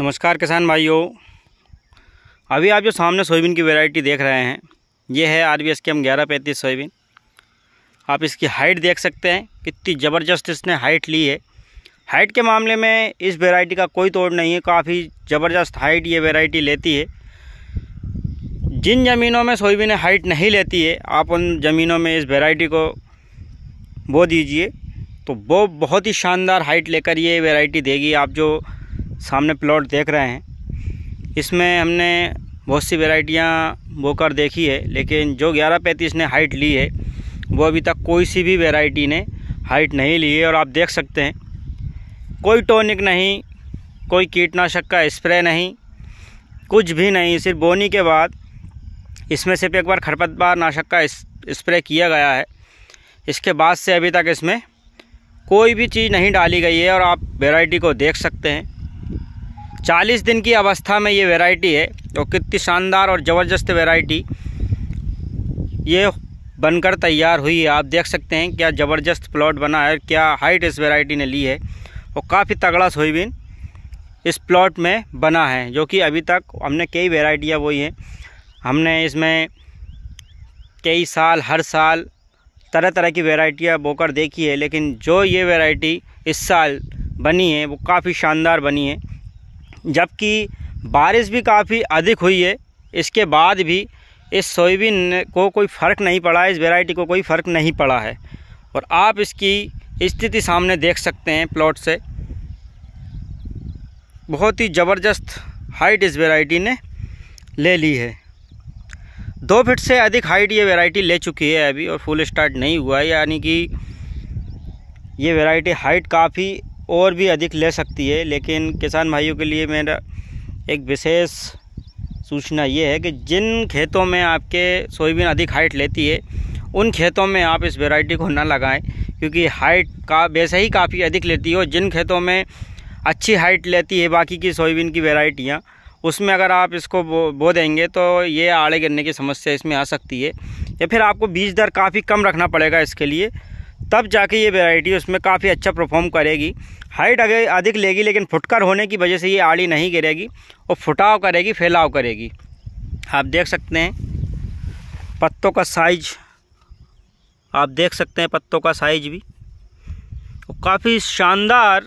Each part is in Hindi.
नमस्कार किसान भाइयों अभी आप जो सामने सोयाबीन की वैरायटी देख रहे हैं ये है R B S K M ग्यारह पैंतीस सोयाबीन आप इसकी हाइट देख सकते हैं कितनी ज़बरदस्त इसने हाइट ली है हाइट के मामले में इस वैरायटी का कोई तोड़ नहीं है काफ़ी ज़बरदस्त हाइट ये वैरायटी लेती है जिन ज़मीनों में सोयाबीन हाइट नहीं लेती है आप उन ज़मीनों में इस वेराइटी को बो दीजिए तो वो बहुत ही शानदार हाइट लेकर ये वेराइटी देगी आप जो सामने प्लॉट देख रहे हैं इसमें हमने बहुत सी वेराइटियाँ बोकर देखी है लेकिन जो ग्यारह पैंतीस ने हाइट ली है वो अभी तक कोई सी भी वेराइटी ने हाइट नहीं ली है और आप देख सकते हैं कोई टॉनिक नहीं कोई कीटनाशक का स्प्रे नहीं कुछ भी नहीं सिर्फ बोनी के बाद इसमें सिर्फ एक बार खरपतवार नाशक का स्प्रे किया गया है इसके बाद से अभी तक इसमें कोई भी चीज़ नहीं डाली गई है और आप वेराइटी को देख सकते हैं 40 दिन की अवस्था में ये वैरायटी है तो कितनी शानदार और ज़बरदस्त वैरायटी ये बनकर तैयार हुई है आप देख सकते हैं क्या ज़बरदस्त प्लॉट बना है क्या हाइट इस वेराइटी ने ली है और काफ़ी तगड़ा सोयाबीन इस प्लॉट में बना है जो कि अभी तक हमने कई वेराइटियाँ बोई हैं हमने इसमें कई साल हर साल तरह तरह की वेराइटियाँ बोकर देखी है लेकिन जो ये वेराइटी इस साल बनी है वो काफ़ी शानदार बनी है जबकि बारिश भी काफ़ी अधिक हुई है इसके बाद भी इस सोयाबीन को कोई फ़र्क नहीं पड़ा है इस वेराइटी को कोई फ़र्क नहीं पड़ा है और आप इसकी स्थिति सामने देख सकते हैं प्लॉट से बहुत ही ज़बरदस्त हाइट इस वेराइटी ने ले ली है दो फिट से अधिक हाइट ये वेराइटी ले चुकी है अभी और फुल स्टार्ट नहीं हुआ है यानी कि ये वेराइटी हाइट काफ़ी और भी अधिक ले सकती है लेकिन किसान भाइयों के लिए मेरा एक विशेष सूचना ये है कि जिन खेतों में आपके सोयाबीन अधिक हाइट लेती है उन खेतों में आप इस वैरायटी को ना लगाएं क्योंकि हाइट का वैसे ही काफ़ी अधिक लेती है और जिन खेतों में अच्छी हाइट लेती है बाकी की सोयाबीन की वेराइटियाँ उसमें अगर आप इसको बो, बो देंगे तो ये आड़े गिरने की समस्या इसमें आ सकती है या फिर आपको बीज दर काफ़ी कम रखना पड़ेगा इसके लिए तब जाके ये वेराइटी उसमें काफ़ी अच्छा परफॉर्म करेगी हाइट अगर अधिक लेगी लेकिन फुटकर होने की वजह से ये आड़ी नहीं गिरेगी और फुटाव करेगी फैलाव करेगी आप देख सकते हैं पत्तों का साइज आप देख सकते हैं पत्तों का साइज भी काफ़ी शानदार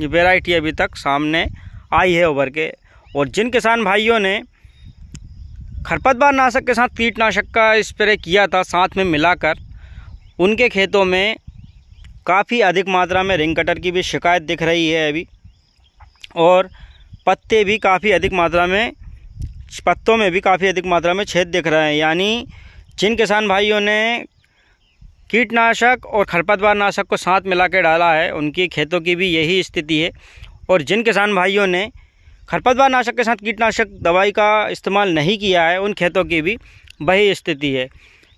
ये वेराइटी अभी तक सामने आई है उभर के और जिन किसान भाइयों ने खरपतवार नाशक के साथ कीटनाशक का स्प्रे किया था साथ में मिलाकर उनके खेतों में काफ़ी अधिक मात्रा में रिंग कटर की भी शिकायत दिख रही है अभी और पत्ते भी काफ़ी अधिक मात्रा में पत्तों में भी काफ़ी अधिक मात्रा में छेद दिख रहे हैं यानी जिन किसान भाइयों ने कीटनाशक और खरपतवार नाशक को साथ मिला के डाला है उनकी खेतों की भी यही स्थिति है और जिन किसान भाइयों ने खरपतवार नाशक के साथ कीटनाशक दवाई का इस्तेमाल नहीं किया है उन खेतों की भी वही स्थिति है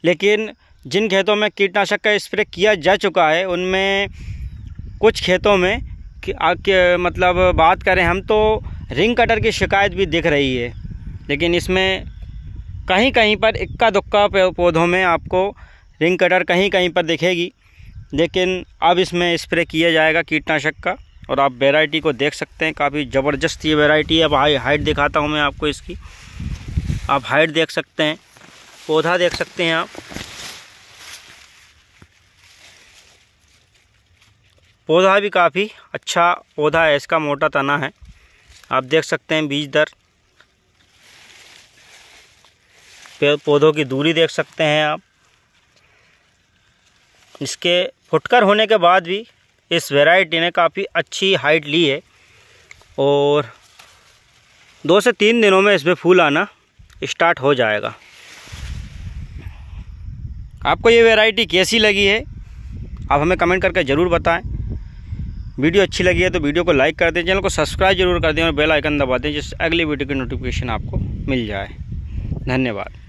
लेकिन जिन खेतों में कीटनाशक का स्प्रे किया जा चुका है उनमें कुछ खेतों में कि, मतलब बात करें हम तो रिंग कटर की शिकायत भी दिख रही है लेकिन इसमें कहीं कहीं पर इक्का दुक्का पौधों में आपको रिंग कटर कहीं कहीं पर दिखेगी लेकिन अब इसमें स्प्रे किया जाएगा कीटनाशक का और आप वेराइटी को देख सकते हैं काफ़ी ज़बरदस्त ये वेराइटी है अब हाई हाइट दिखाता हूँ मैं आपको इसकी आप हाइट देख सकते हैं पौधा देख सकते हैं आप पौधा भी काफ़ी अच्छा पौधा है इसका मोटा तना है आप देख सकते हैं बीज दर पौधों की दूरी देख सकते हैं आप इसके फुटकर होने के बाद भी इस वैरायटी ने काफ़ी अच्छी हाइट ली है और दो से तीन दिनों में इसमें फूल आना स्टार्ट हो जाएगा आपको ये वैरायटी कैसी लगी है आप हमें कमेंट करके ज़रूर बताएं वीडियो अच्छी लगी है तो वीडियो को लाइक कर दें चैनल को सब्सक्राइब जरूर कर दें और बेल आइकन दबा दें जिससे अगली वीडियो की नोटिफिकेशन आपको मिल जाए धन्यवाद